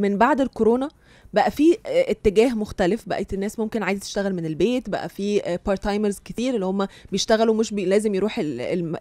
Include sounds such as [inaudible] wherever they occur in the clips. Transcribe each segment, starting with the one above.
من بعد الكورونا بقى في آه، اتجاه مختلف بقت الناس ممكن عايزه تشتغل من البيت بقى في بارت آه، تايمرز كتير اللي هم بيشتغلوا مش بي لازم يروح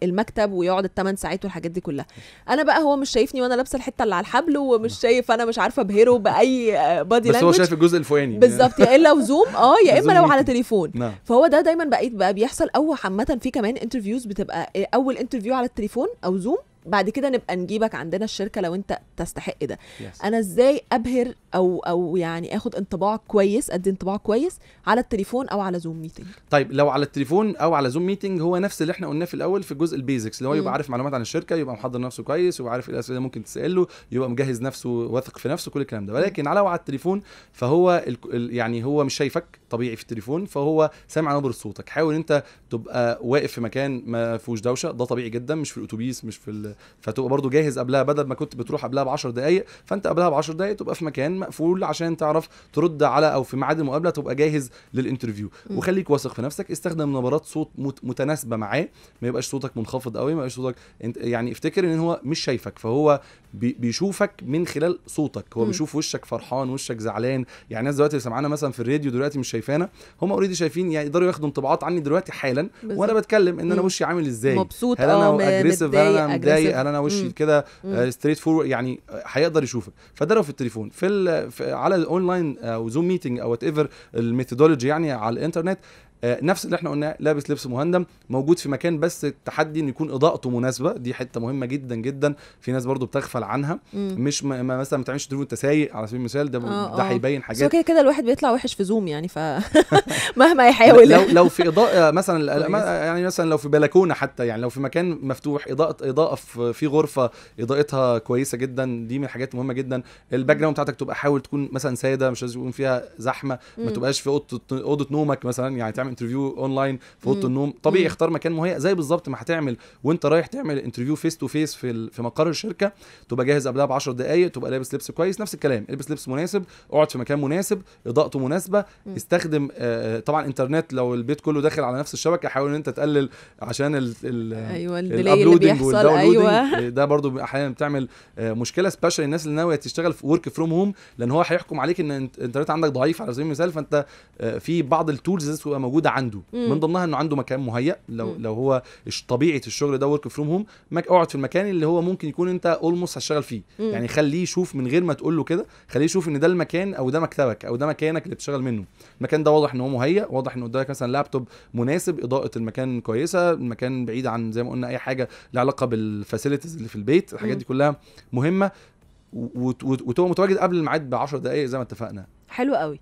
المكتب ويقعد الثمان ساعات والحاجات دي كلها انا بقى هو مش شايفني وانا لابسه الحته اللي على الحبل ومش نعم. شايف انا مش عارفه ابهره باي بادي آه، بس هو شايف الجزء الفوقاني بالظبط يا الا وزوم اه يا اما لو على تليفون نعم. فهو ده دايما بقيت بقى بيحصل او عامه في كمان انترفيوز بتبقى اول انترفيو على التليفون او زوم بعد كده نبقى نجيبك عندنا الشركه لو انت تستحق ده yes. انا ازاي ابهر او او يعني اخد انطباع كويس ادي انطباع كويس على التليفون او على زوم ميتنج طيب لو على التليفون او على زوم ميتنج هو نفس اللي احنا قلناه في الاول في جزء البيزكس اللي هو يبقى عارف معلومات عن الشركه يبقى محضر نفسه كويس يبقى عارف إيه الاسئله اللي ممكن تساله يبقى مجهز نفسه واثق في نفسه كل الكلام ده ولكن على وعلى التليفون فهو ال... يعني هو مش شايفك طبيعي في التليفون فهو سامع نبره صوتك حاول انت تبقى واقف في مكان ما فيهوش دوشه ده طبيعي جدا مش في الاتوبيس مش في ال... فتبقى برضو جاهز قبلها بدل ما كنت بتروح قبلها ب 10 دقائق فانت قبلها ب 10 دقائق تبقى في مكان مقفول عشان تعرف ترد على او في ميعاد المقابله تبقى جاهز للانترفيو وخليك واثق في نفسك استخدم نبرات صوت متناسبه معاه ما يبقاش صوتك منخفض قوي ما يبقاش صوتك يعني افتكر ان هو مش شايفك فهو بيشوفك من خلال صوتك هو بيشوف وشك فرحان وشك زعلان يعني الناس دلوقتي اللي سمعانا مثلا في الراديو دلوقتي مش شايفانا هم اوريدي شايفين يعني يقدروا ياخدوا انطباعات عني دلوقتي حالا وانا بتكلم ان انا وشي عامل ازاي مبسوط هل انا اجريسيف آه، هل انا رايق هل انا وشي كده ستريت فور آه، يعني آه، هيقدر يشوفك فده لو في التليفون في, في على الاونلاين آه، او زوم ميتنج او وات ايفر الميثودولوجي يعني على الانترنت آه، نفس اللي احنا قلناه لابس لبس مهندم موجود في مكان بس التحدي ان يكون اضاءته مناسبه دي حته مهمه جدا جدا في ناس برضو بتغفل عنها مم. مش ما مثلا ما تعملش تليفون وانت سايق على سبيل المثال ده آه ده آه. هيبين حاجات كده كده الواحد بيطلع وحش في زوم يعني ف [laughs] مهما يحاول لو لو في اضاءه آه، مثلا يعني مثلا لو في بلكونه حتى يعني لو في مكان مفتوح اضاءه اضاءه في غرفه اضاءتها كويسه جدا دي من الحاجات المهمه جدا الباك جراوند بتاعتك تبقى حاول تكون مثلا ساده مش لازم يكون فيها زحمه ما تبقاش في اوضه اوضه نومك مثلا يعني تعمل اعمل انترفيو اونلاين في اوضه النوم طبيعي اختار مكان مهيئ زي بالظبط ما هتعمل وانت رايح تعمل انترفيو فيس تو فيس في في مقر الشركه تبقى جاهز قبلها ب 10 دقائق تبقى لابس لبس كويس نفس الكلام البس لبس مناسب اقعد في مكان مناسب اضاءته مناسبه مم. استخدم آه, آه، طبعا انترنت لو البيت كله داخل على نفس الشبكه حاول ان انت تقلل عشان الـ الـ ايوه اللي بيحصل ايوه [laughs] ده برضو احيانا بتعمل آه مشكله سبيشال الناس اللي ناويه تشتغل في ورك فروم هوم لان هو هيحكم عليك ان الانترنت عندك ضعيف على سبيل المثال فانت آه في بعض التولز بتبقى موجوده موجوده عنده مم. من ضمنها انه عنده مكان مهيأ لو مم. لو هو طبيعه الشغل ده ورك فروم هوم اقعد في المكان اللي هو ممكن يكون انت اولموست هتشتغل فيه مم. يعني خليه يشوف من غير ما تقول له كده خليه يشوف ان ده المكان او ده مكتبك او ده مكانك اللي بتشتغل منه المكان ده واضح ان هو مهيأ واضح ان قدامك مثلا لابتوب مناسب اضاءه المكان كويسه المكان بعيد عن زي ما قلنا اي حاجه لها علاقه بالفاسيلتيز اللي في البيت الحاجات دي كلها مهمه وتبقى متواجد قبل الميعاد ب 10 دقائق زي ما اتفقنا حلو قوي